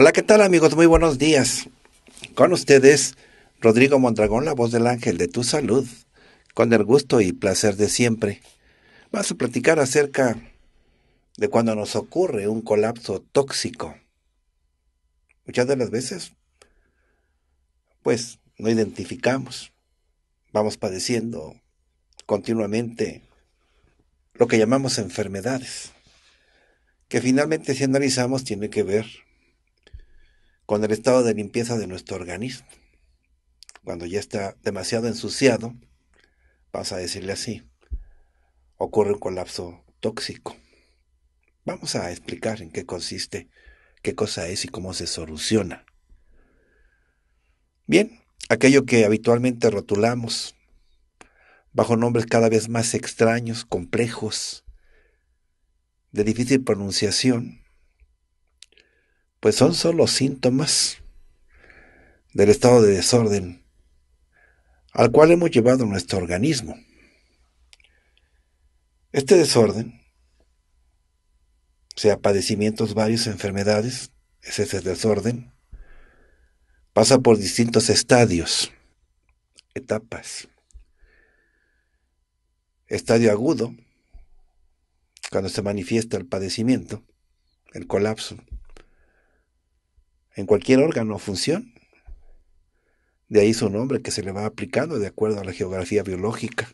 Hola, ¿qué tal amigos? Muy buenos días. Con ustedes, Rodrigo Mondragón, la voz del ángel de tu salud, con el gusto y placer de siempre. Vamos a platicar acerca de cuando nos ocurre un colapso tóxico. Muchas de las veces, pues, no identificamos. Vamos padeciendo continuamente lo que llamamos enfermedades, que finalmente si analizamos tiene que ver con el estado de limpieza de nuestro organismo. Cuando ya está demasiado ensuciado, vamos a decirle así, ocurre un colapso tóxico. Vamos a explicar en qué consiste, qué cosa es y cómo se soluciona. Bien, aquello que habitualmente rotulamos bajo nombres cada vez más extraños, complejos, de difícil pronunciación, pues son solo síntomas del estado de desorden al cual hemos llevado nuestro organismo. Este desorden, sea padecimientos varios, enfermedades, es ese desorden, pasa por distintos estadios, etapas. Estadio agudo, cuando se manifiesta el padecimiento, el colapso, en cualquier órgano o función. De ahí su nombre que se le va aplicando de acuerdo a la geografía biológica.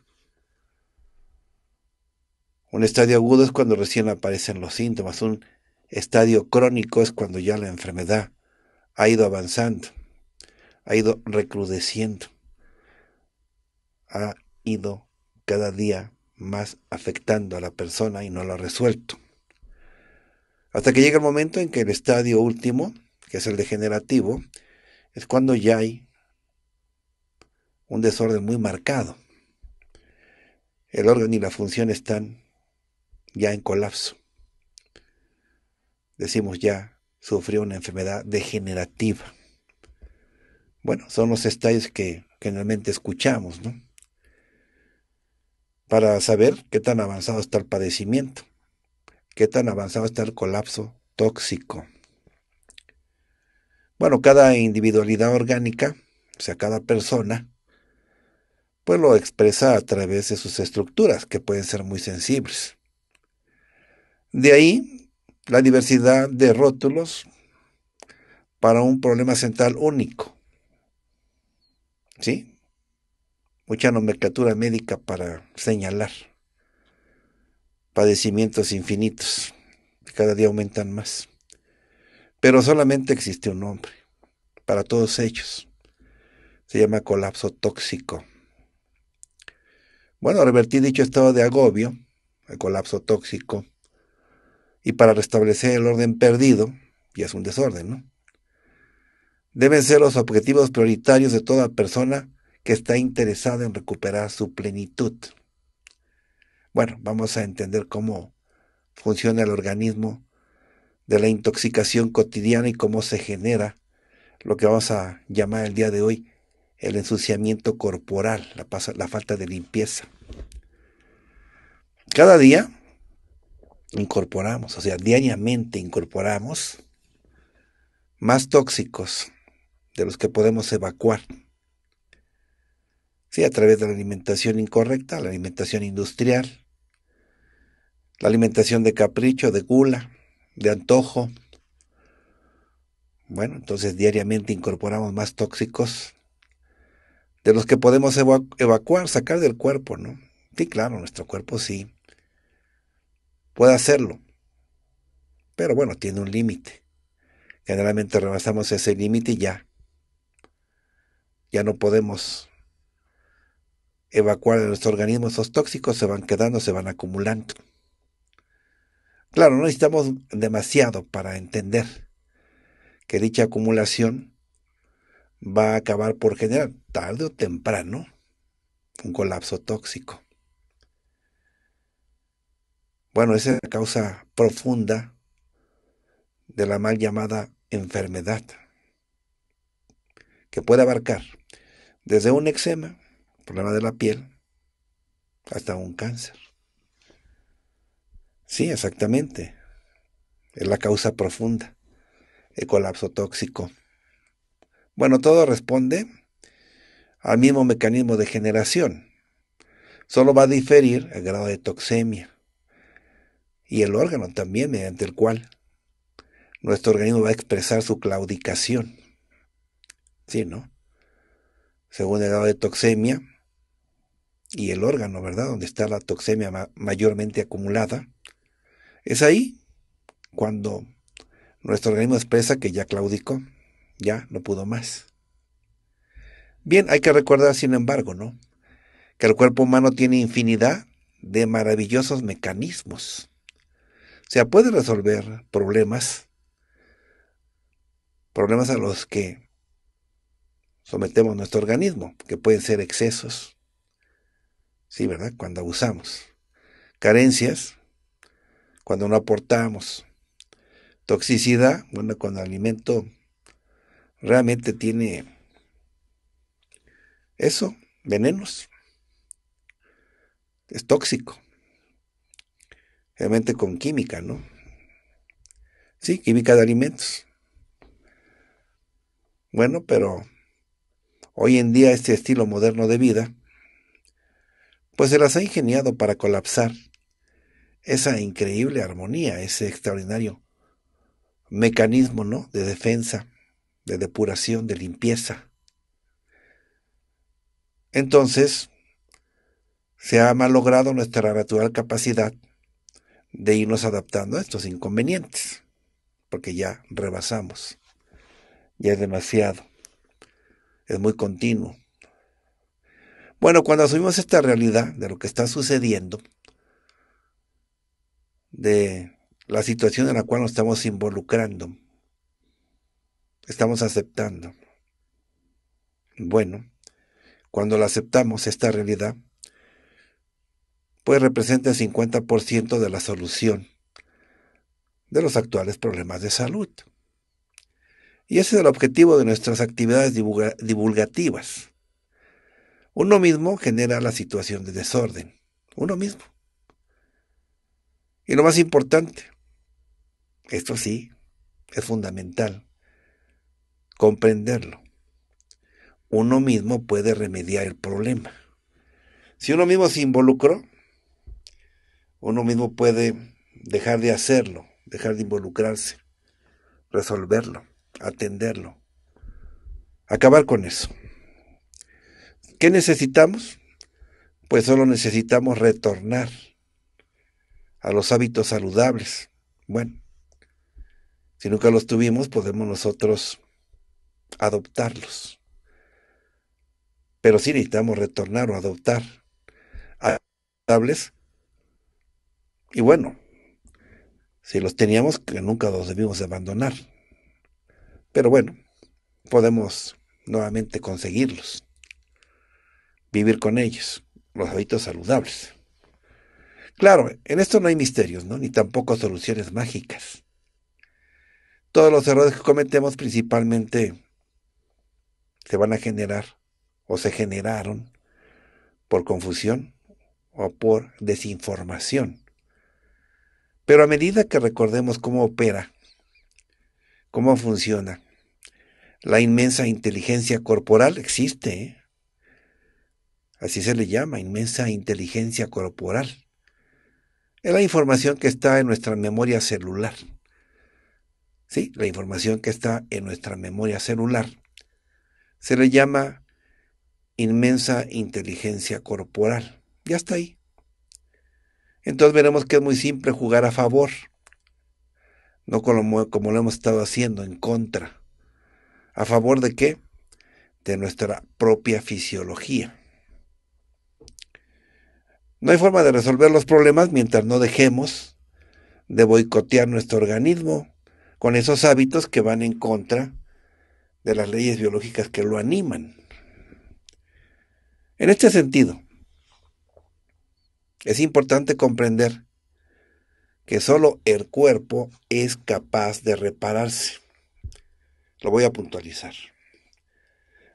Un estadio agudo es cuando recién aparecen los síntomas. Un estadio crónico es cuando ya la enfermedad ha ido avanzando, ha ido recrudeciendo, ha ido cada día más afectando a la persona y no lo ha resuelto. Hasta que llega el momento en que el estadio último que es el degenerativo, es cuando ya hay un desorden muy marcado. El órgano y la función están ya en colapso. Decimos ya, sufrió una enfermedad degenerativa. Bueno, son los estadios que generalmente escuchamos, ¿no? Para saber qué tan avanzado está el padecimiento, qué tan avanzado está el colapso tóxico bueno, cada individualidad orgánica, o sea, cada persona, pues lo expresa a través de sus estructuras, que pueden ser muy sensibles. De ahí la diversidad de rótulos para un problema central único. ¿Sí? Mucha nomenclatura médica para señalar padecimientos infinitos, que cada día aumentan más. Pero solamente existe un nombre para todos ellos. Se llama colapso tóxico. Bueno, revertir dicho estado de agobio, el colapso tóxico, y para restablecer el orden perdido, y es un desorden, ¿no? Deben ser los objetivos prioritarios de toda persona que está interesada en recuperar su plenitud. Bueno, vamos a entender cómo funciona el organismo de la intoxicación cotidiana y cómo se genera lo que vamos a llamar el día de hoy el ensuciamiento corporal, la, falta de limpieza. Cada día incorporamos, o sea, diariamente incorporamos más tóxicos de los que podemos evacuar. Sí, a través de la alimentación incorrecta, la alimentación industrial, la alimentación de capricho, de gula, de antojo. Bueno, entonces diariamente incorporamos más tóxicos de los que podemos evacuar, sacar del cuerpo, ¿no? Sí, claro, nuestro cuerpo sí puede hacerlo, pero bueno, tiene un límite. Generalmente rebasamos ese límite y ya, ya no podemos evacuar de nuestro organismo, esos tóxicos se van quedando, se van acumulando. Claro, no necesitamos demasiado para entender que dicha acumulación va a acabar por generar tarde o temprano un colapso tóxico. Bueno, esa es la causa profunda de la mal llamada enfermedad, que puede abarcar desde un eczema, problema de la piel, hasta un cáncer. Sí, exactamente. Es la causa profunda. El colapso tóxico. Bueno, todo responde al mismo mecanismo de generación. Solo va a diferir el grado de toxemia y el órgano también mediante el cual nuestro organismo va a expresar su claudicación. ¿Sí, no? Según el grado de toxemia y el órgano, ¿verdad? Donde está la toxemia mayormente acumulada, es ahí cuando nuestro organismo expresa que ya claudicó, ya no pudo más. Bien, hay que recordar, sin embargo, ¿no? Que el cuerpo humano tiene infinidad de maravillosos mecanismos. O sea, puede resolver problemas, problemas a los que sometemos nuestro organismo, que pueden ser excesos, sí, ¿verdad? Cuando abusamos, carencias, cuando no aportamos. Toxicidad, bueno, cuando el alimento realmente tiene eso, venenos. Es tóxico. Realmente con química, ¿no? Sí, química de alimentos. Bueno, pero hoy en día este estilo moderno de vida, pues se las ha ingeniado para colapsar esa increíble armonía, ese extraordinario mecanismo ¿no? de defensa, de depuración, de limpieza. Entonces, se ha malogrado nuestra natural capacidad de irnos adaptando a estos inconvenientes, porque ya rebasamos, ya es demasiado, es muy continuo. Bueno, cuando asumimos esta realidad de lo que está sucediendo, de la situación en la cual nos estamos involucrando, estamos aceptando. Bueno, cuando la aceptamos, esta realidad, pues representa el 50% de la solución de los actuales problemas de salud. Y ese es el objetivo de nuestras actividades divulgativas. Uno mismo genera la situación de desorden, uno mismo. Y lo más importante, esto sí, es fundamental, comprenderlo. Uno mismo puede remediar el problema. Si uno mismo se involucró, uno mismo puede dejar de hacerlo, dejar de involucrarse, resolverlo, atenderlo, acabar con eso. ¿Qué necesitamos? Pues solo necesitamos retornar a los hábitos saludables. Bueno, si nunca los tuvimos, podemos nosotros adoptarlos. Pero sí necesitamos retornar o adoptar hábitos Y bueno, si los teníamos, que nunca los debimos abandonar. Pero bueno, podemos nuevamente conseguirlos, vivir con ellos, los hábitos saludables. Claro, en esto no hay misterios, ¿no? Ni tampoco soluciones mágicas. Todos los errores que cometemos principalmente se van a generar o se generaron por confusión o por desinformación. Pero a medida que recordemos cómo opera, cómo funciona, la inmensa inteligencia corporal existe. ¿eh? Así se le llama, inmensa inteligencia corporal. Es la información que está en nuestra memoria celular. Sí, la información que está en nuestra memoria celular se le llama inmensa inteligencia corporal. Ya está ahí. Entonces veremos que es muy simple jugar a favor, no como, como lo hemos estado haciendo, en contra. ¿A favor de qué? De nuestra propia fisiología. No hay forma de resolver los problemas mientras no dejemos de boicotear nuestro organismo con esos hábitos que van en contra de las leyes biológicas que lo animan. En este sentido, es importante comprender que solo el cuerpo es capaz de repararse. Lo voy a puntualizar.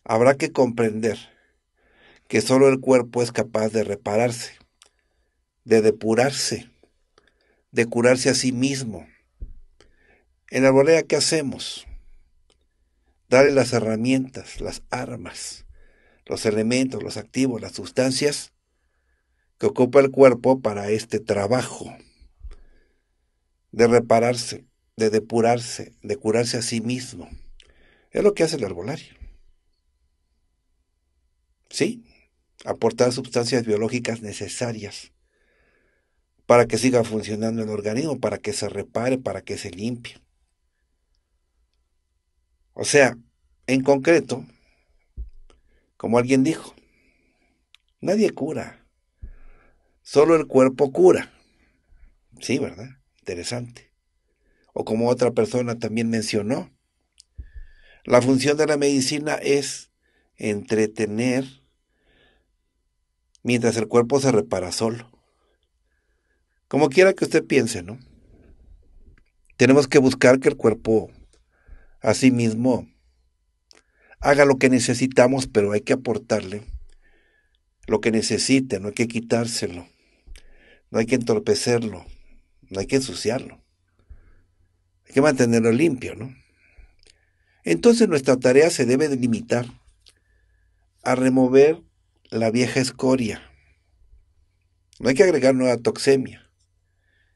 Habrá que comprender que solo el cuerpo es capaz de repararse de depurarse, de curarse a sí mismo. En la arbolera, ¿qué hacemos? Darle las herramientas, las armas, los elementos, los activos, las sustancias que ocupa el cuerpo para este trabajo de repararse, de depurarse, de curarse a sí mismo. Es lo que hace el arbolario. ¿Sí? Aportar sustancias biológicas necesarias para que siga funcionando el organismo, para que se repare, para que se limpie. O sea, en concreto, como alguien dijo, nadie cura, solo el cuerpo cura. Sí, ¿verdad? Interesante. O como otra persona también mencionó, la función de la medicina es entretener mientras el cuerpo se repara solo. Como quiera que usted piense, ¿no? Tenemos que buscar que el cuerpo a sí mismo haga lo que necesitamos, pero hay que aportarle lo que necesite, no hay que quitárselo, no hay que entorpecerlo, no hay que ensuciarlo. Hay que mantenerlo limpio, ¿no? Entonces nuestra tarea se debe limitar a remover la vieja escoria. No hay que agregar nueva toxemia.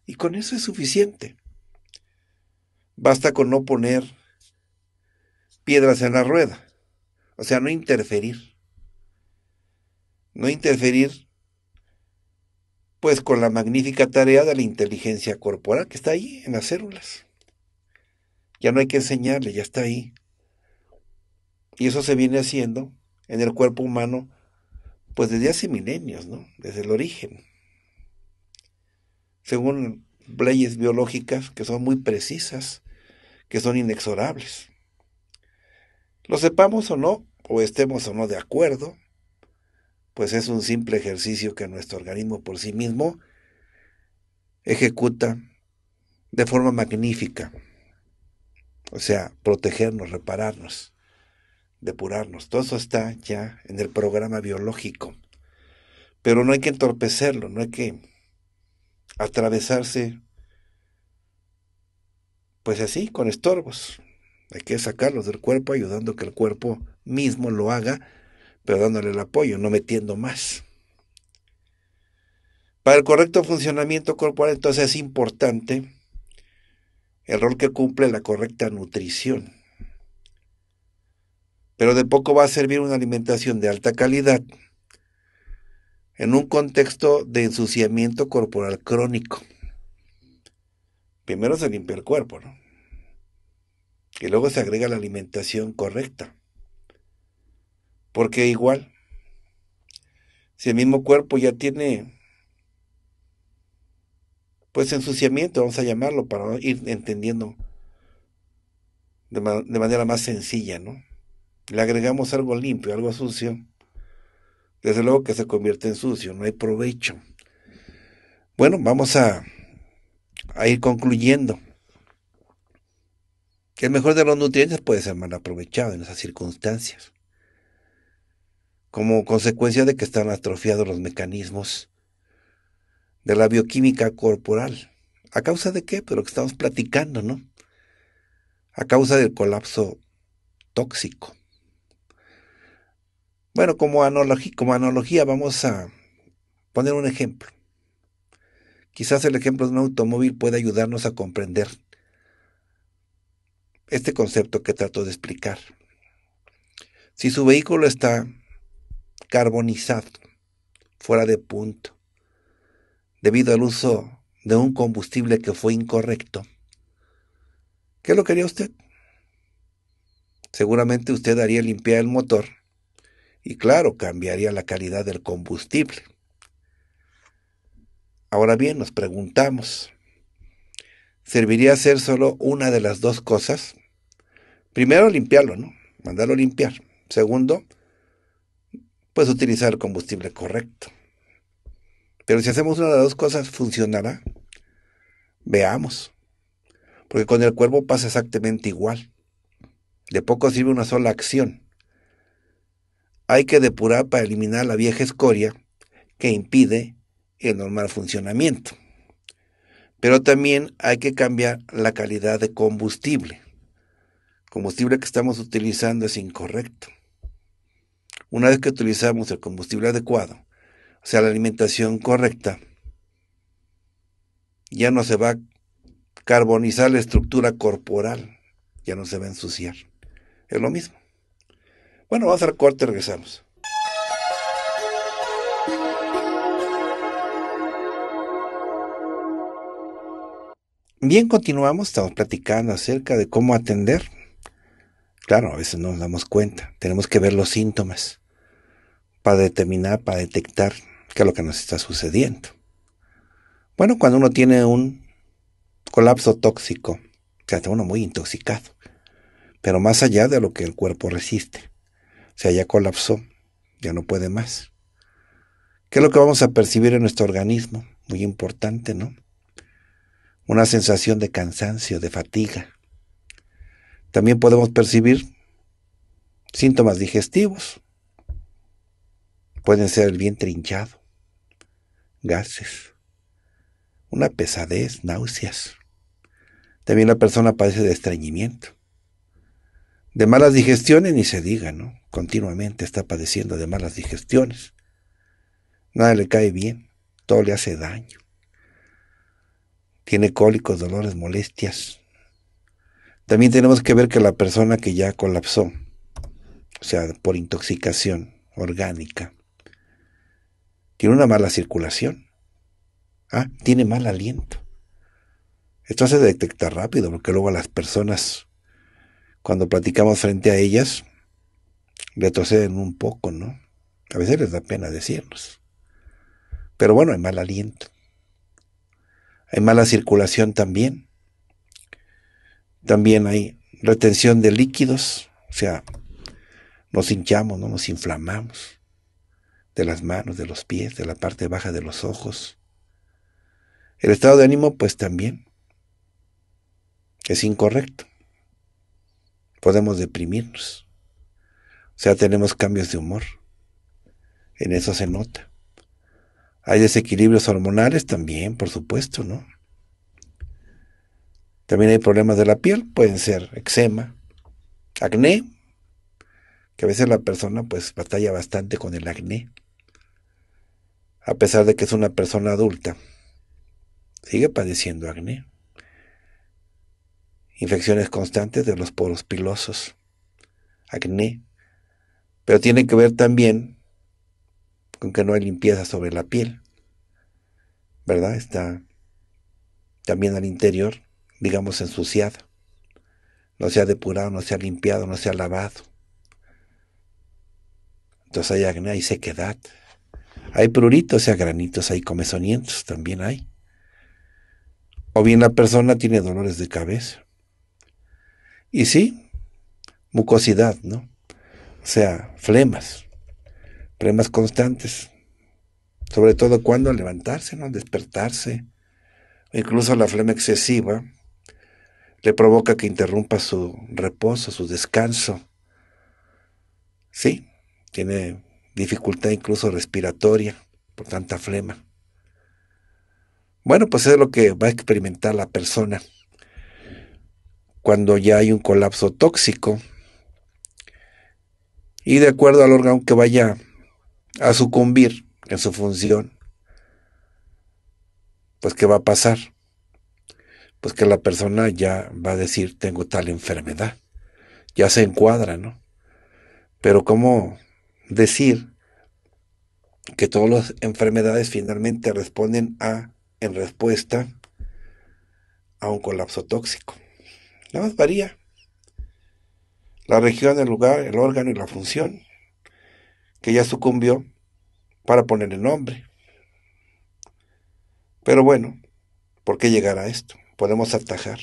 Y con eso es suficiente. Basta con no poner piedras en la rueda. O sea, no interferir. No interferir pues con la magnífica tarea de la inteligencia corporal que está ahí en las células. Ya no hay que enseñarle, ya está ahí. Y eso se viene haciendo en el cuerpo humano pues desde hace milenios, ¿no? Desde el origen según leyes biológicas que son muy precisas, que son inexorables. Lo sepamos o no, o estemos o no de acuerdo, pues es un simple ejercicio que nuestro organismo por sí mismo ejecuta de forma magnífica. O sea, protegernos, repararnos, depurarnos. Todo eso está ya en el programa biológico. Pero no hay que entorpecerlo, no hay que atravesarse, pues así, con estorbos. Hay que sacarlos del cuerpo ayudando que el cuerpo mismo lo haga, pero dándole el apoyo, no metiendo más. Para el correcto funcionamiento corporal entonces es importante el rol que cumple la correcta nutrición. Pero de poco va a servir una alimentación de alta calidad en un contexto de ensuciamiento corporal crónico. Primero se limpia el cuerpo, ¿no? Y luego se agrega la alimentación correcta. Porque igual, si el mismo cuerpo ya tiene, pues ensuciamiento, vamos a llamarlo, para ir entendiendo de, manera más sencilla, ¿no? Le agregamos algo limpio, algo sucio desde luego que se convierte en sucio, no hay provecho. Bueno, vamos a, ir concluyendo. Que El mejor de los nutrientes puede ser mal aprovechado en esas circunstancias, como consecuencia de que están atrofiados los mecanismos de la bioquímica corporal. ¿A causa de qué? Pero pues que estamos platicando, ¿no? A causa del colapso tóxico. Bueno, como analogía, como analogía vamos a poner un ejemplo. Quizás el ejemplo de un automóvil puede ayudarnos a comprender este concepto que trato de explicar. Si su vehículo está carbonizado, fuera de punto, debido al uso de un combustible que fue incorrecto, ¿qué lo quería usted? Seguramente usted haría limpiar el motor y claro, cambiaría la calidad del combustible. Ahora bien, nos preguntamos, ¿serviría hacer solo una de las dos cosas? Primero, limpiarlo, ¿no? Mandarlo limpiar. Segundo, pues utilizar el combustible correcto. Pero si hacemos una de las dos cosas, ¿funcionará? Veamos. Porque con el cuervo pasa exactamente igual. De poco sirve una sola acción hay que depurar para eliminar la vieja escoria que impide el normal funcionamiento. Pero también hay que cambiar la calidad de combustible. El combustible que estamos utilizando es incorrecto. Una vez que utilizamos el combustible adecuado, o sea, la alimentación correcta, ya no se va a carbonizar la estructura corporal, ya no se va a ensuciar. Es lo mismo. Bueno, vamos hacer corte, regresamos. Bien, continuamos, estamos platicando acerca de cómo atender. Claro, a veces no nos damos cuenta, tenemos que ver los síntomas para determinar, para detectar qué es lo que nos está sucediendo. Bueno, cuando uno tiene un colapso tóxico, o sea, uno muy intoxicado, pero más allá de lo que el cuerpo resiste sea, ya colapsó, ya no puede más. ¿Qué es lo que vamos a percibir en nuestro organismo? Muy importante, ¿no? Una sensación de cansancio, de fatiga. También podemos percibir síntomas digestivos. Pueden ser el vientre hinchado, gases, una pesadez, náuseas. También la persona padece de estreñimiento. De malas digestiones ni se diga, ¿no? continuamente está padeciendo de malas digestiones. Nada le cae bien, todo le hace daño. Tiene cólicos, dolores, molestias. También tenemos que ver que la persona que ya colapsó, o sea, por intoxicación orgánica, tiene una mala circulación. Ah, tiene mal aliento. Esto se detecta rápido, porque luego las personas, cuando platicamos frente a ellas, retroceden un poco, ¿no? A veces les da pena decirnos. Pero bueno, hay mal aliento. Hay mala circulación también. También hay retención de líquidos, o sea, nos hinchamos, nos inflamamos de las manos, de los pies, de la parte baja de los ojos. El estado de ánimo, pues también es incorrecto. Podemos deprimirnos. O sea, tenemos cambios de humor. En eso se nota. Hay desequilibrios hormonales también, por supuesto, ¿no? También hay problemas de la piel, pueden ser eczema, acné, que a veces la persona pues batalla bastante con el acné, a pesar de que es una persona adulta, sigue padeciendo acné, infecciones constantes de los poros pilosos, acné, pero tiene que ver también con que no hay limpieza sobre la piel. ¿Verdad? Está también al interior, digamos, ensuciado. No se ha depurado, no se ha limpiado, no se ha lavado. Entonces hay acné, hay sequedad. Hay pruritos, hay granitos, hay comezonientos, también hay. O bien la persona tiene dolores de cabeza. Y sí, mucosidad, ¿no? sea, flemas, flemas constantes, sobre todo cuando al levantarse, ¿no? al despertarse, incluso la flema excesiva le provoca que interrumpa su reposo, su descanso. Sí, tiene dificultad incluso respiratoria por tanta flema. Bueno, pues es lo que va a experimentar la persona cuando ya hay un colapso tóxico y de acuerdo al órgano que vaya a sucumbir en su función, pues ¿qué va a pasar? Pues que la persona ya va a decir, tengo tal enfermedad, ya se encuadra, ¿no? Pero ¿cómo decir que todas las enfermedades finalmente responden a, en respuesta a un colapso tóxico? Nada más varía la región, el lugar, el órgano y la función, que ya sucumbió para poner el nombre. Pero bueno, ¿por qué llegar a esto? Podemos atajar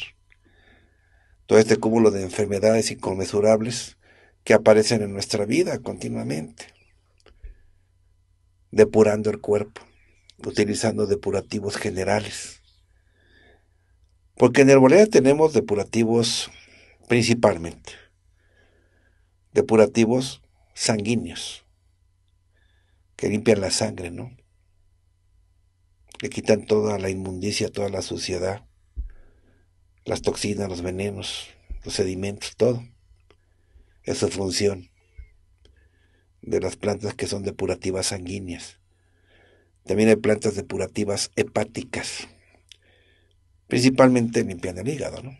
todo este cúmulo de enfermedades inconmensurables que aparecen en nuestra vida continuamente, depurando el cuerpo, utilizando depurativos generales. Porque en boleto tenemos depurativos principalmente depurativos sanguíneos que limpian la sangre, ¿no? Le quitan toda la inmundicia, toda la suciedad, las toxinas, los venenos, los sedimentos, todo. Esa es función de las plantas que son depurativas sanguíneas. También hay plantas depurativas hepáticas, principalmente limpian el hígado, ¿no?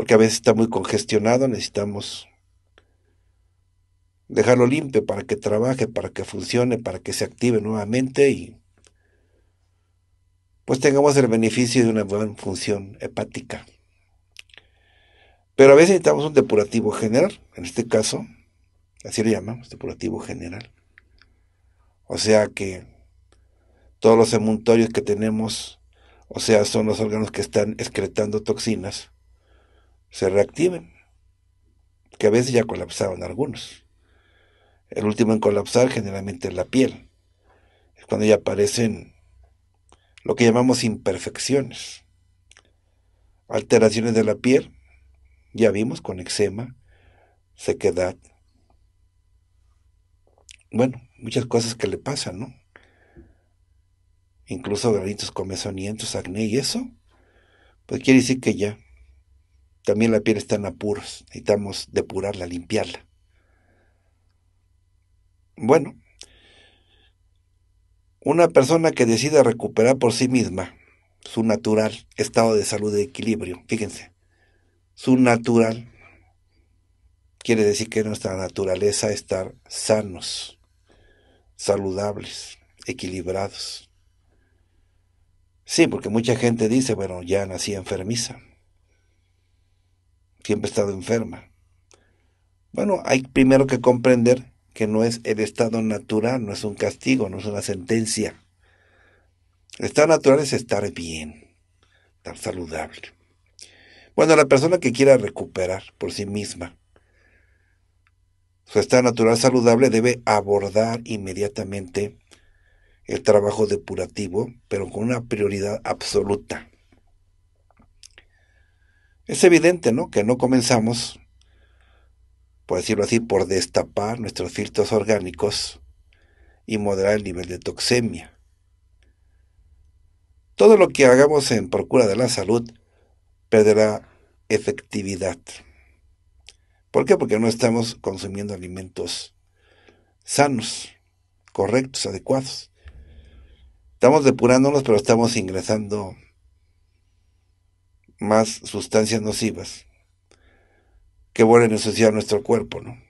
porque a veces está muy congestionado, necesitamos dejarlo limpio para que trabaje, para que funcione, para que se active nuevamente y pues tengamos el beneficio de una buena función hepática. Pero a veces necesitamos un depurativo general, en este caso, así lo llamamos, depurativo general. O sea que todos los emuntorios que tenemos, o sea, son los órganos que están excretando toxinas, se reactiven, que a veces ya colapsaban algunos. El último en colapsar generalmente es la piel, es cuando ya aparecen lo que llamamos imperfecciones, alteraciones de la piel, ya vimos con eczema, sequedad, bueno, muchas cosas que le pasan, ¿no? Incluso granitos comezonientos, acné y eso, pues quiere decir que ya también la piel está en apuros, necesitamos depurarla, limpiarla. Bueno, una persona que decida recuperar por sí misma su natural estado de salud de equilibrio, fíjense, su natural quiere decir que nuestra naturaleza estar sanos, saludables, equilibrados. Sí, porque mucha gente dice, bueno, ya nací enfermiza siempre ha estado enferma. Bueno, hay primero que comprender que no es el estado natural, no es un castigo, no es una sentencia. El estado natural es estar bien, estar saludable. Bueno, la persona que quiera recuperar por sí misma su estado natural saludable debe abordar inmediatamente el trabajo depurativo, pero con una prioridad absoluta. Es evidente, ¿no? Que no comenzamos, por decirlo así, por destapar nuestros filtros orgánicos y moderar el nivel de toxemia. Todo lo que hagamos en procura de la salud perderá efectividad. ¿Por qué? Porque no estamos consumiendo alimentos sanos, correctos, adecuados. Estamos depurándonos, pero estamos ingresando más sustancias nocivas que vuelven a ensuciar nuestro cuerpo, ¿no?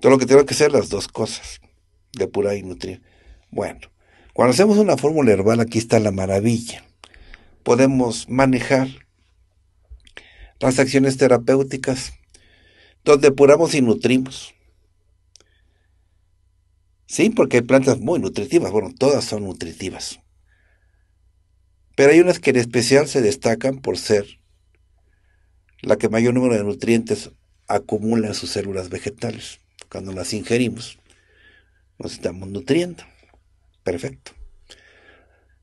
Todo lo que tengo que hacer, las dos cosas, depurar y nutrir. Bueno, cuando hacemos una fórmula herbal, aquí está la maravilla. Podemos manejar las acciones terapéuticas, donde depuramos y nutrimos. Sí, porque hay plantas muy nutritivas, bueno, todas son nutritivas. Pero hay unas que en especial se destacan por ser la que mayor número de nutrientes acumula en sus células vegetales. Cuando las ingerimos, nos estamos nutriendo. Perfecto.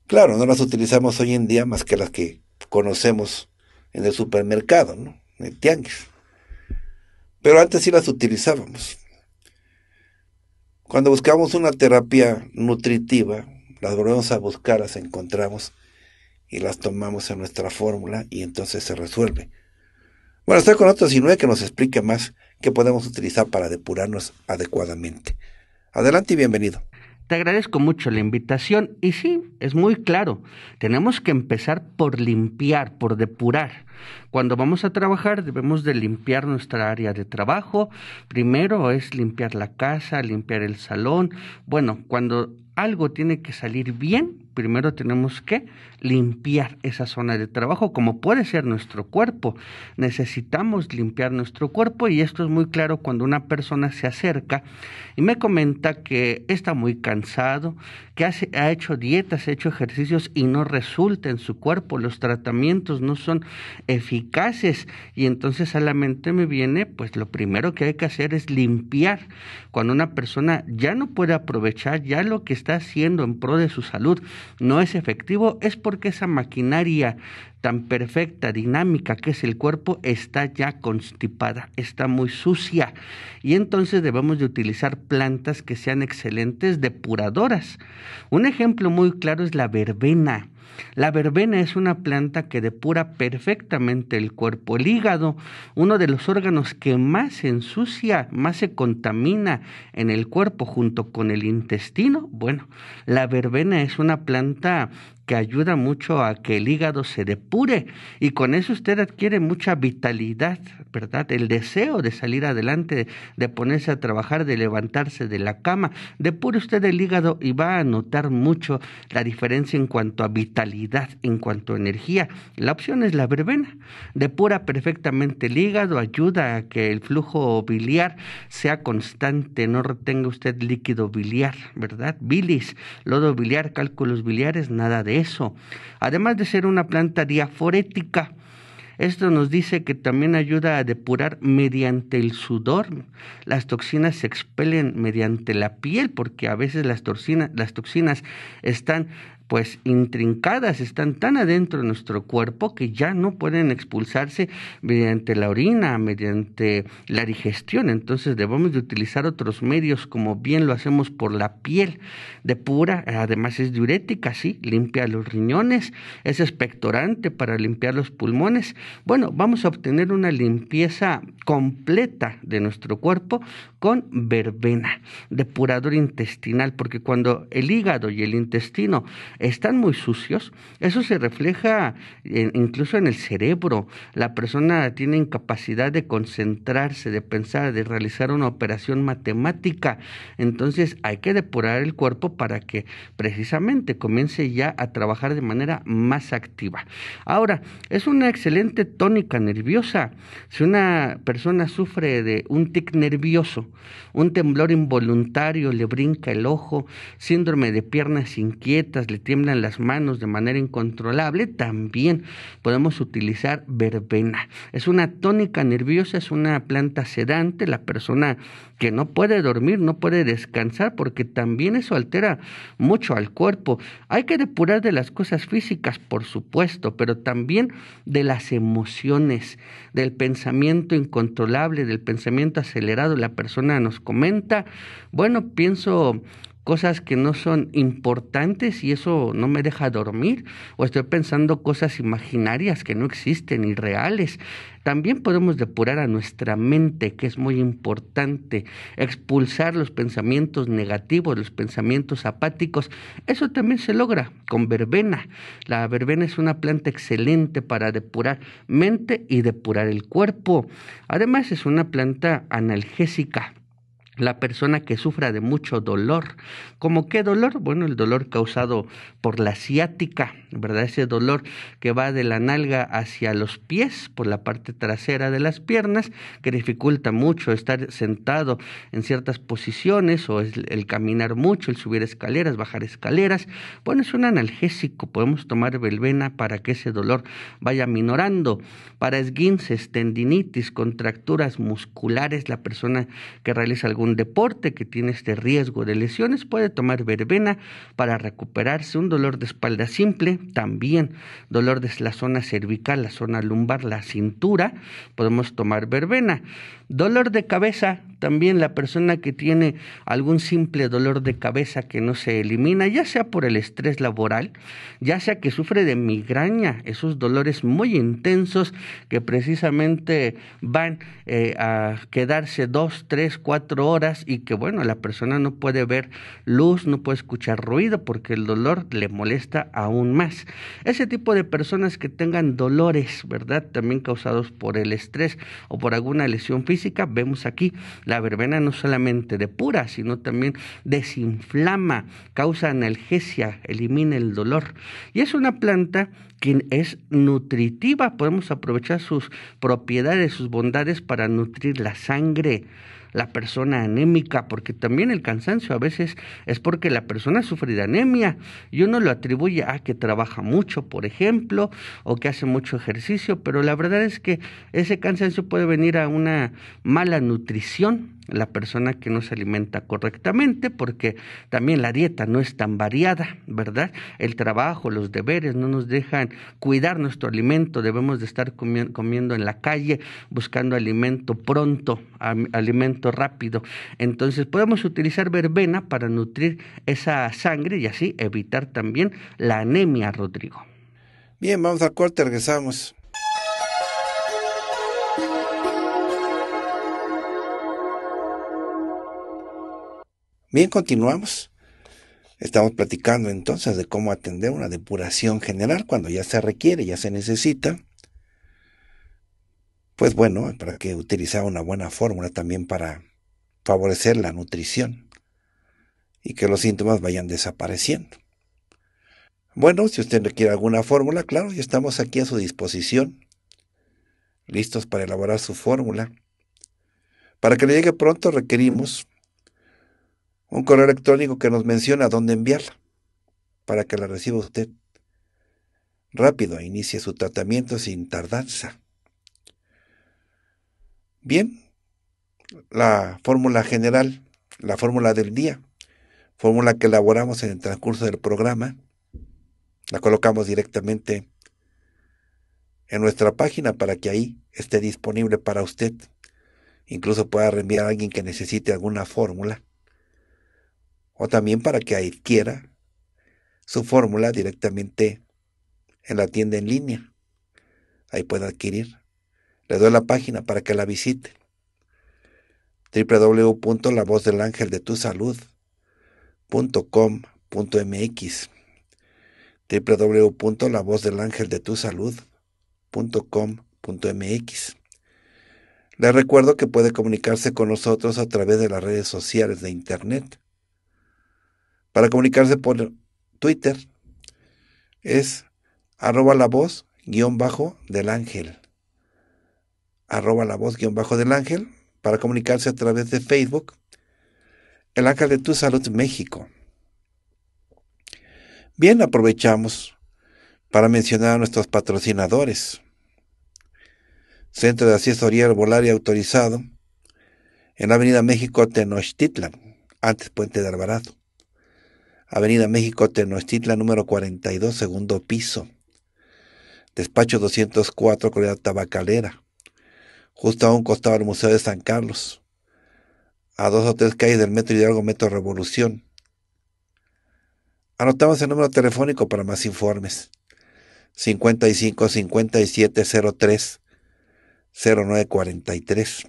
Claro, no las utilizamos hoy en día más que las que conocemos en el supermercado, ¿no? En el tianguis. Pero antes sí las utilizábamos. Cuando buscamos una terapia nutritiva, las volvemos a buscar, las encontramos y las tomamos en nuestra fórmula y entonces se resuelve. Bueno, está con otro sinue que nos explique más qué podemos utilizar para depurarnos adecuadamente. Adelante y bienvenido. Te agradezco mucho la invitación y sí, es muy claro, tenemos que empezar por limpiar, por depurar. Cuando vamos a trabajar debemos de limpiar nuestra área de trabajo. Primero es limpiar la casa, limpiar el salón. Bueno, cuando algo tiene que salir bien, primero tenemos que limpiar esa zona de trabajo, como puede ser nuestro cuerpo. Necesitamos limpiar nuestro cuerpo y esto es muy claro cuando una persona se acerca y me comenta que está muy cansado, que ha hecho dietas, ha hecho ejercicios y no resulta en su cuerpo, los tratamientos no son eficaces y entonces a la mente me viene, pues lo primero que hay que hacer es limpiar. Cuando una persona ya no puede aprovechar ya lo que está haciendo en pro de su salud, no es efectivo, es porque esa maquinaria tan perfecta, dinámica que es el cuerpo, está ya constipada, está muy sucia. Y entonces debemos de utilizar plantas que sean excelentes depuradoras. Un ejemplo muy claro es la verbena. La verbena es una planta que depura perfectamente el cuerpo. El hígado, uno de los órganos que más se ensucia, más se contamina en el cuerpo junto con el intestino. Bueno, la verbena es una planta que ayuda mucho a que el hígado se depure y con eso usted adquiere mucha vitalidad, ¿verdad? El deseo de salir adelante, de ponerse a trabajar, de levantarse de la cama. Depure usted el hígado y va a notar mucho la diferencia en cuanto a vitalidad, en cuanto a energía. La opción es la verbena. Depura perfectamente el hígado, ayuda a que el flujo biliar sea constante, no retenga usted líquido biliar, ¿verdad? Bilis, lodo biliar, cálculos biliares, nada de eso. Además de ser una planta diaforética, esto nos dice que también ayuda a depurar mediante el sudor. Las toxinas se expelen mediante la piel porque a veces las toxinas, las toxinas están pues intrincadas, están tan adentro de nuestro cuerpo que ya no pueden expulsarse mediante la orina, mediante la digestión. Entonces debemos de utilizar otros medios como bien lo hacemos por la piel, depura, además es diurética, sí, limpia los riñones, es expectorante para limpiar los pulmones. Bueno, vamos a obtener una limpieza completa de nuestro cuerpo con verbena, depurador intestinal, porque cuando el hígado y el intestino están muy sucios. Eso se refleja incluso en el cerebro. La persona tiene incapacidad de concentrarse, de pensar, de realizar una operación matemática. Entonces hay que depurar el cuerpo para que precisamente comience ya a trabajar de manera más activa. Ahora, es una excelente tónica nerviosa. Si una persona sufre de un tic nervioso, un temblor involuntario, le brinca el ojo, síndrome de piernas inquietas, le tiemblan las manos de manera incontrolable, también podemos utilizar verbena. Es una tónica nerviosa, es una planta sedante, la persona que no puede dormir, no puede descansar, porque también eso altera mucho al cuerpo. Hay que depurar de las cosas físicas, por supuesto, pero también de las emociones, del pensamiento incontrolable, del pensamiento acelerado. La persona nos comenta, bueno, pienso cosas que no son importantes y eso no me deja dormir, o estoy pensando cosas imaginarias que no existen y reales. También podemos depurar a nuestra mente, que es muy importante, expulsar los pensamientos negativos, los pensamientos apáticos. Eso también se logra con verbena. La verbena es una planta excelente para depurar mente y depurar el cuerpo. Además es una planta analgésica la persona que sufra de mucho dolor. ¿Cómo qué dolor? Bueno, el dolor causado por la ciática, ¿verdad? Ese dolor que va de la nalga hacia los pies, por la parte trasera de las piernas, que dificulta mucho estar sentado en ciertas posiciones o el, caminar mucho, el subir escaleras, bajar escaleras. Bueno, es un analgésico, podemos tomar belvena para que ese dolor vaya minorando. Para esguinces, tendinitis, contracturas musculares, la persona que realiza algún un deporte que tiene este riesgo de lesiones, puede tomar verbena para recuperarse. Un dolor de espalda simple, también dolor de la zona cervical, la zona lumbar, la cintura, podemos tomar verbena. Dolor de cabeza, también la persona que tiene algún simple dolor de cabeza que no se elimina, ya sea por el estrés laboral, ya sea que sufre de migraña, esos dolores muy intensos que precisamente van eh, a quedarse dos, tres, cuatro horas y que bueno, la persona no puede ver luz, no puede escuchar ruido porque el dolor le molesta aún más. Ese tipo de personas que tengan dolores, ¿verdad? También causados por el estrés o por alguna lesión física, vemos aquí, la verbena no solamente depura, sino también desinflama, causa analgesia, elimina el dolor. Y es una planta que es nutritiva, podemos aprovechar sus propiedades, sus bondades para nutrir la sangre la persona anémica, porque también el cansancio a veces es porque la persona sufre de anemia y uno lo atribuye a que trabaja mucho, por ejemplo, o que hace mucho ejercicio, pero la verdad es que ese cansancio puede venir a una mala nutrición la persona que no se alimenta correctamente, porque también la dieta no es tan variada, ¿verdad? El trabajo, los deberes no nos dejan cuidar nuestro alimento, debemos de estar comiendo en la calle, buscando alimento pronto, alimento rápido. Entonces podemos utilizar verbena para nutrir esa sangre y así evitar también la anemia, Rodrigo. Bien, vamos a corte, regresamos. Bien, continuamos. Estamos platicando entonces de cómo atender una depuración general cuando ya se requiere, ya se necesita. Pues bueno, para que utilizar una buena fórmula también para favorecer la nutrición y que los síntomas vayan desapareciendo. Bueno, si usted requiere alguna fórmula, claro, ya estamos aquí a su disposición, listos para elaborar su fórmula. Para que le llegue pronto requerimos un correo electrónico que nos menciona dónde enviarla para que la reciba usted. Rápido, e inicie su tratamiento sin tardanza. Bien, la fórmula general, la fórmula del día, fórmula que elaboramos en el transcurso del programa, la colocamos directamente en nuestra página para que ahí esté disponible para usted. Incluso pueda reenviar a alguien que necesite alguna fórmula o también para que adquiera su fórmula directamente en la tienda en línea. Ahí puede adquirir. Le doy la página para que la visite. www.lavozdelangeldetusalud.com.mx www.lavozdelangeldetusalud.com.mx Les recuerdo que puede comunicarse con nosotros a través de las redes sociales de Internet. Para comunicarse por Twitter es arroba la voz guión bajo del ángel. Arroba la voz guión bajo del ángel para comunicarse a través de Facebook. El ángel de tu salud México. Bien, aprovechamos para mencionar a nuestros patrocinadores. Centro de Asesoría Arbolaria Autorizado en la Avenida México Tenochtitlan, antes Puente de Alvarado. Avenida México Tenochtitlan, número 42, segundo piso. Despacho 204, Colonia Tabacalera. Justo a un costado del Museo de San Carlos. A dos o tres calles del Metro Hidalgo, Metro Revolución. Anotamos el número telefónico para más informes. 55 5703 0943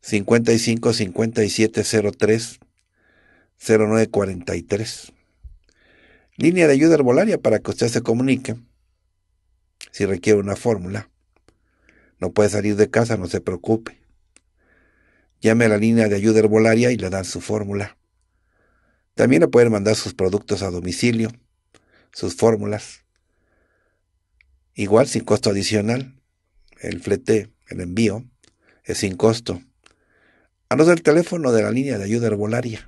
55 5703 0943. Línea de ayuda herbolaria para que usted se comunique si requiere una fórmula. No puede salir de casa, no se preocupe. Llame a la línea de ayuda herbolaria y le dan su fórmula. También le pueden mandar sus productos a domicilio, sus fórmulas. Igual sin costo adicional. El flete, el envío, es sin costo. Anote el teléfono de la línea de ayuda herbolaria.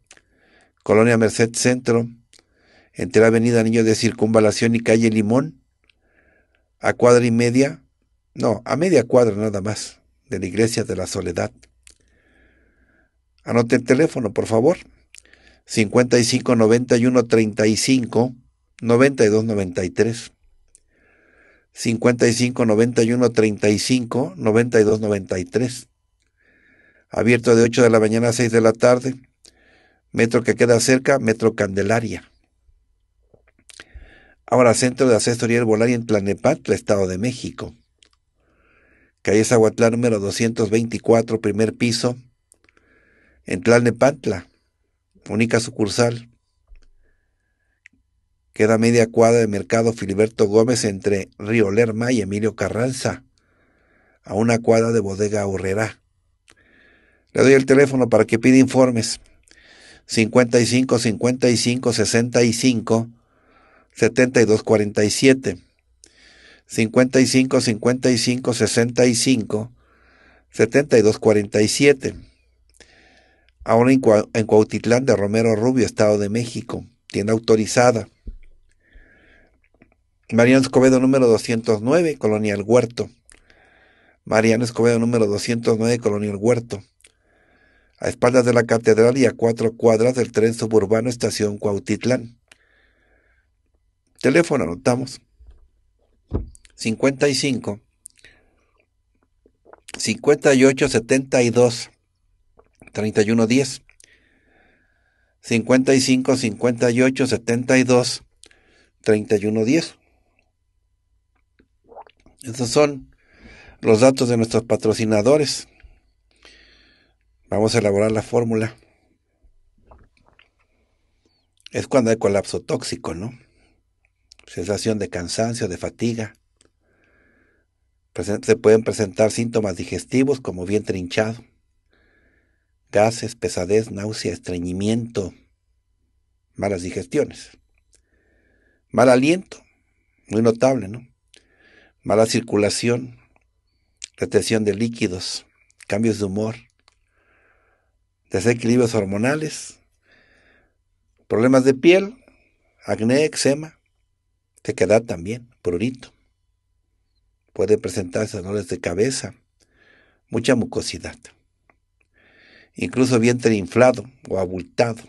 Colonia Merced Centro, entre la Avenida Niño de Circunvalación y Calle Limón, a cuadra y media, no, a media cuadra nada más, de la Iglesia de la Soledad. Anote el teléfono, por favor. 55 91 35 92 93. 55 91 35 92 93. Abierto de 8 de la mañana a 6 de la tarde metro que queda cerca, metro Candelaria. Ahora, Centro de Asesoría Herbolaria en Tlanepantla, Estado de México. Calle Zahuatlán número 224, primer piso, en Tlalnepantla, única sucursal. Queda media cuadra de Mercado Filiberto Gómez entre Río Lerma y Emilio Carranza, a una cuadra de Bodega Urrera. Le doy el teléfono para que pida informes. 55 55 65 72 47 55 55 65 72 47 Aún en, en Cuautitlán de Romero Rubio, Estado de México, tienda autorizada Mariano Escobedo número 209, Colonia El Huerto Mariano Escobedo número 209, Colonia El Huerto a espaldas de la catedral y a cuatro cuadras del tren suburbano Estación Cuautitlán. Teléfono, anotamos. 55 58 72 31 10 55 58 72 31 10 Esos son los datos de nuestros patrocinadores. Vamos a elaborar la fórmula. Es cuando hay colapso tóxico, ¿no? Sensación de cansancio, de fatiga. Se pueden presentar síntomas digestivos como vientre hinchado, gases, pesadez, náusea, estreñimiento, malas digestiones, mal aliento, muy notable, ¿no? Mala circulación, retención de líquidos, cambios de humor, desequilibrios hormonales, problemas de piel, acné, eczema, te queda también, prurito. Puede presentarse dolores de cabeza, mucha mucosidad, incluso vientre inflado o abultado,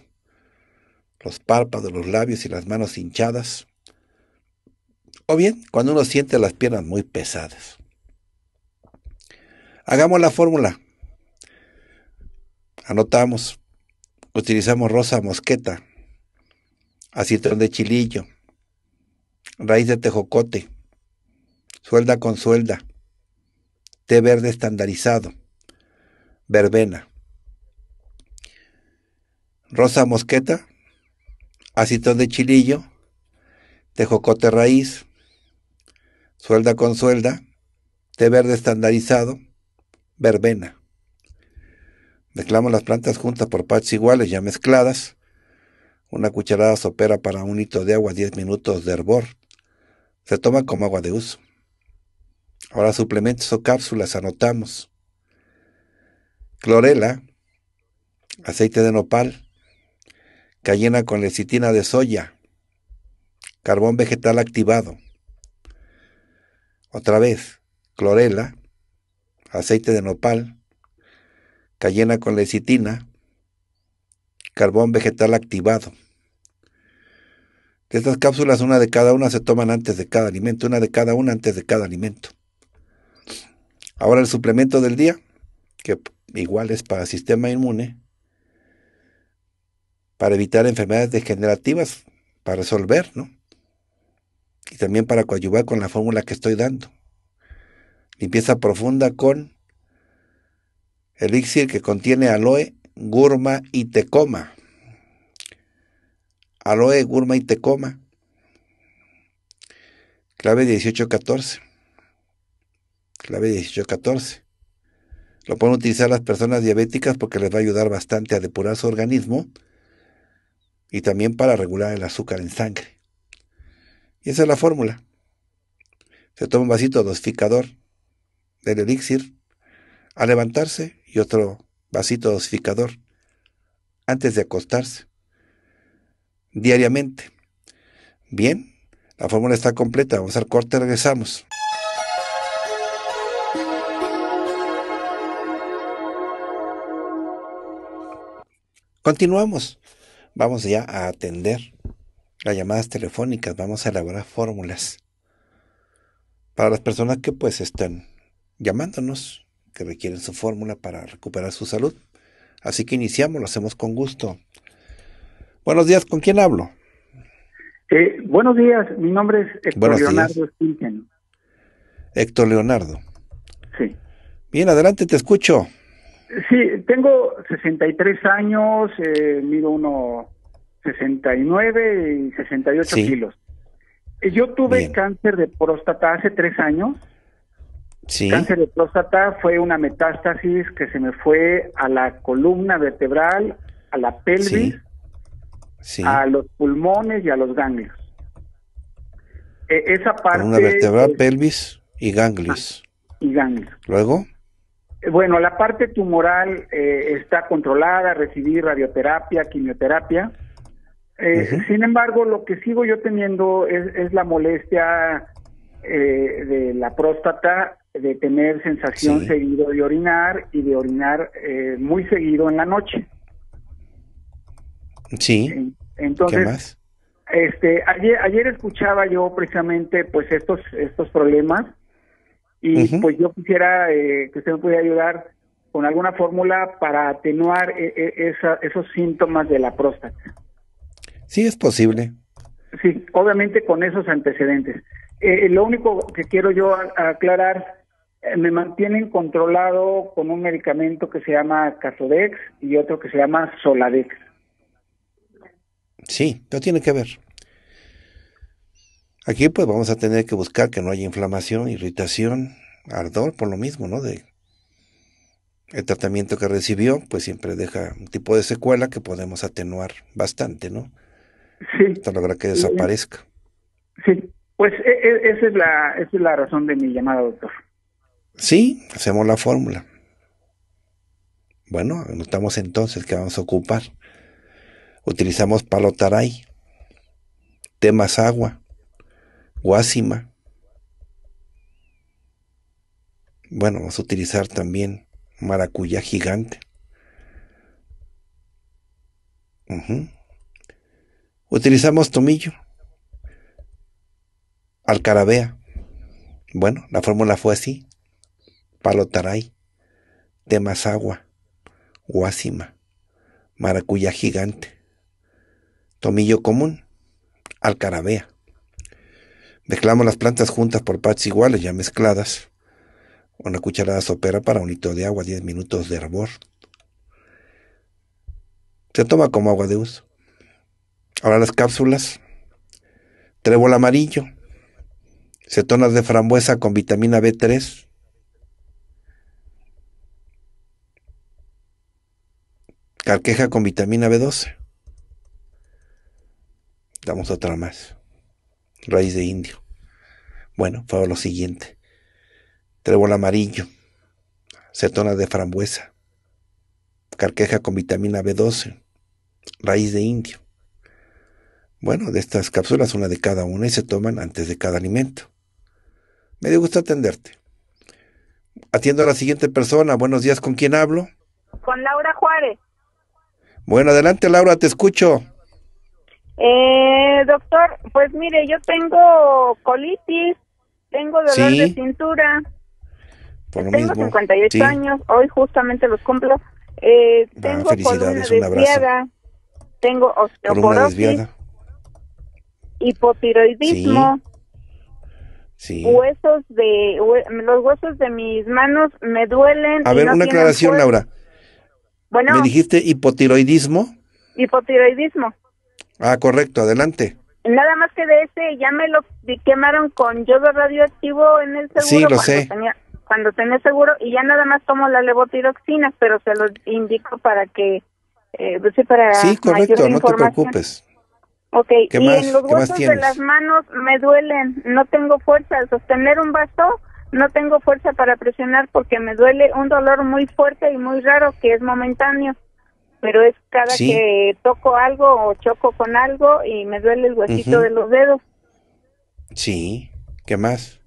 los párpados, los labios y las manos hinchadas, o bien cuando uno siente las piernas muy pesadas. Hagamos la fórmula Anotamos. Utilizamos rosa mosqueta, acitrón de chilillo, raíz de tejocote, suelda con suelda, té verde estandarizado, verbena. Rosa mosqueta, acitrón de chilillo, tejocote raíz, suelda con suelda, té verde estandarizado, verbena. Mezclamos las plantas juntas por partes iguales ya mezcladas. Una cucharada sopera para un litro de agua, 10 minutos de hervor. Se toma como agua de uso. Ahora suplementos o cápsulas anotamos. Clorela, aceite de nopal, cayena con lecitina de soya, carbón vegetal activado. Otra vez, clorela, aceite de nopal, cayena con lecitina, carbón vegetal activado. estas cápsulas, una de cada una se toman antes de cada alimento, una de cada una antes de cada alimento. Ahora el suplemento del día, que igual es para sistema inmune, para evitar enfermedades degenerativas, para resolver, ¿no? Y también para coadyuvar con la fórmula que estoy dando. Limpieza profunda con elixir que contiene aloe, gurma y tecoma. Aloe, gurma y tecoma. Clave 1814. Clave 1814. Lo pueden utilizar las personas diabéticas porque les va a ayudar bastante a depurar su organismo y también para regular el azúcar en sangre. Y esa es la fórmula. Se toma un vasito dosificador del elixir. A levantarse, y otro vasito dosificador antes de acostarse, diariamente. Bien, la fórmula está completa, vamos al corte, y regresamos. Continuamos. Vamos ya a atender las llamadas telefónicas, vamos a elaborar fórmulas para las personas que pues están llamándonos que requieren su fórmula para recuperar su salud. Así que iniciamos, lo hacemos con gusto. Buenos días, ¿con quién hablo? Eh, buenos días, mi nombre es Héctor Leonardo Stinken. Héctor Leonardo. Sí. Bien, adelante, te escucho. Sí, tengo 63 años, eh, mido uno 69 y 68 kilos. Eh, yo tuve cáncer de próstata hace tres años Cáncer de próstata fue una metástasis que se me fue a la columna vertebral, a la pelvis, a los pulmones y a los ganglios. E, esa parte. Una vertebral, pelvis y ganglios. Ah, y ganglios. Luego. Eh, bueno, la parte tumoral eh, está controlada, recibí radioterapia, quimioterapia. Eh, sin embargo, lo que sigo yo teniendo es, la molestia de la próstata de tener sensación seguido de orinar y de orinar eh, muy seguido en la noche. Sí. Entonces, este ayer ayer escuchaba yo precisamente pues estos estos problemas y pues yo quisiera eh, que usted me pudiera ayudar con alguna fórmula para atenuar e, e, esos síntomas de la próstata. Sí, es posible. Sí, obviamente con esos antecedentes. Eh, lo único que quiero yo aclarar eh, me mantienen controlado con un medicamento que se llama Casodex y otro que se llama Soladex. Sí, no tiene que ver. Aquí pues vamos a tener que buscar que no haya inflamación, irritación, ardor, por lo mismo, ¿no? De el tratamiento que recibió, pues siempre deja un tipo de secuela que podemos atenuar bastante, ¿no? Sí. Hasta lograr que desaparezca. Sí, pues e, e, esa es la, esa es la razón de mi llamada, doctor. Sí, hacemos la fórmula. Bueno, anotamos entonces que vamos a ocupar. Utilizamos palo taray, temas agua, guásima. Bueno, vamos a utilizar también maracuyá gigante. Utilizamos tomillo, alcarabea. Bueno, la fórmula fue así. Palotaray, agua, Guásima, Maracuyá Gigante, Tomillo Común, Alcarabea. Mezclamos las plantas juntas por partes iguales, ya mezcladas. Una cucharada sopera para un litro de agua, 10 minutos de hervor. Se toma como agua de uso. Ahora las cápsulas. Trébol amarillo. Cetonas de frambuesa con vitamina B3, Carqueja con vitamina B12. Damos otra más. Raíz de indio. Bueno, fue lo siguiente. Trébol amarillo. Cetona de frambuesa. Carqueja con vitamina B12. Raíz de indio. Bueno, de estas cápsulas, una de cada una y se toman antes de cada alimento. Me dio gusto atenderte. Atiendo a la siguiente persona. Buenos días, ¿con quién hablo? Con Laura Juárez. Bueno, adelante Laura, te escucho. Eh, doctor, pues mire, yo tengo colitis, tengo dolor de cintura. tengo 58 años, hoy justamente los cumplo. Eh, ah, tengo columna tengo osteoporosis, hipotiroidismo. Sí. Huesos de los huesos de mis manos me duelen. A ver, una aclaración, Laura. Bueno. ¿Me dijiste hipotiroidismo? Hipotiroidismo. Ah, correcto, adelante. Nada más que de ese ya me lo quemaron con yodo radioactivo en el seguro. Sí, lo sé. cuando tenía seguro y ya nada más tomo la levotiroxina, pero se lo indico para que... Eh, pues para sí, correcto, no te preocupes. Ok, y en los huesos de las manos me duelen, no tengo fuerza. Al sostener un vaso no tengo fuerza para presionar porque me duele un dolor muy fuerte y muy raro que es momentáneo, pero es cada que toco algo o choco con algo y me duele el huesito de los dedos. Sí, ¿qué más?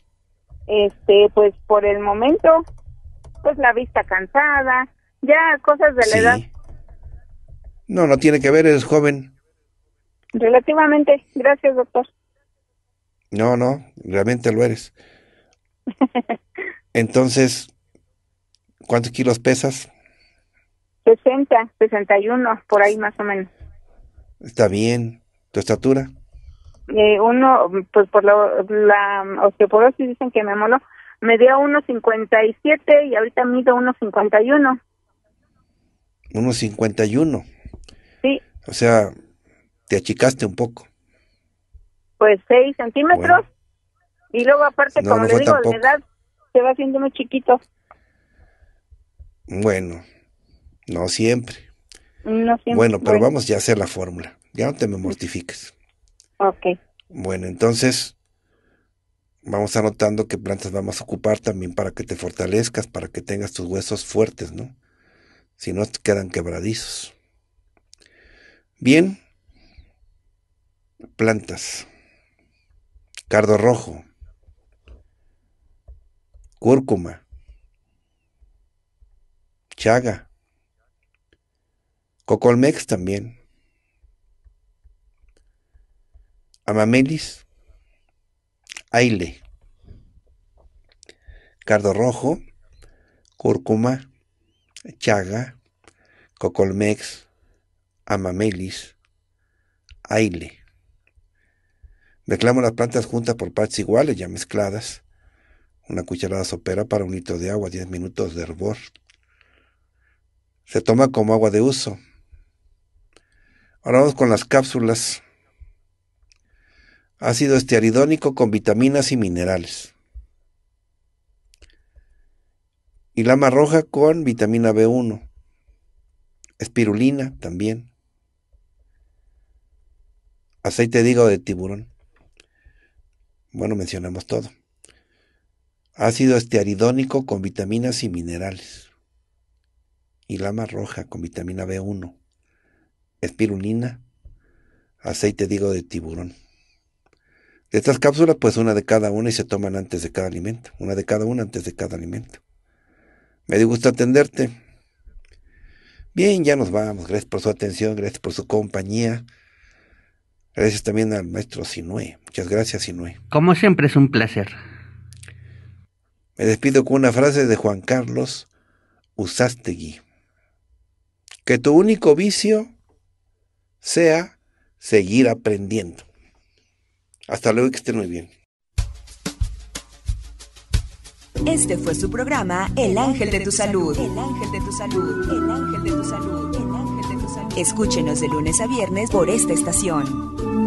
Este, pues por el momento, pues la vista cansada, ya cosas de la edad. No, no tiene que ver, eres joven. Relativamente, gracias doctor. No, no, realmente lo eres. Entonces, ¿cuántos kilos pesas? 60, 61, por ahí más o menos. Está bien. ¿Tu estatura? Eh, uno, pues por la, la osteoporosis dicen que me molo. Me dio 1,57 y ahorita mido 1,51. 1,51. Sí. O sea, te achicaste un poco. Pues 6 centímetros. Y luego aparte, como le digo, la edad se va haciendo muy chiquito. Bueno, no siempre. Bueno, pero vamos ya a hacer la fórmula. Ya no te me mortifiques. Ok. Bueno, entonces vamos anotando qué plantas vamos a ocupar también para que te fortalezcas, para que tengas tus huesos fuertes, ¿no? Si no, te quedan quebradizos. Bien. Plantas. Cardo rojo cúrcuma, chaga, cocolmex también, amamelis, aile, cardo rojo, cúrcuma, chaga, cocolmex, amamelis, aile. Mezclamos las plantas juntas por partes iguales, ya mezcladas una cucharada sopera para un litro de agua, 10 minutos de hervor. Se toma como agua de uso. Ahora vamos con las cápsulas. Ácido estearidónico con vitaminas y minerales. Y lama roja con vitamina B1. Espirulina también. Aceite de de tiburón. Bueno, mencionamos todo ácido estearidónico con vitaminas y minerales, y lama roja con vitamina B1, espirulina, aceite digo de tiburón. De estas cápsulas, pues una de cada una y se toman antes de cada alimento, una de cada una antes de cada alimento. Me dio gusto atenderte. Bien, ya nos vamos. Gracias por su atención, gracias por su compañía. Gracias también al maestro Sinue. Muchas gracias, Sinue. Como siempre, es un placer. Me despido con una frase de Juan Carlos Usastegui. Que tu único vicio sea seguir aprendiendo. Hasta luego que estén muy bien. Este fue su programa El Ángel de tu Salud. El Ángel de tu Salud. El Ángel de tu Salud. El Ángel de tu Salud. Escúchenos de lunes a viernes por esta estación.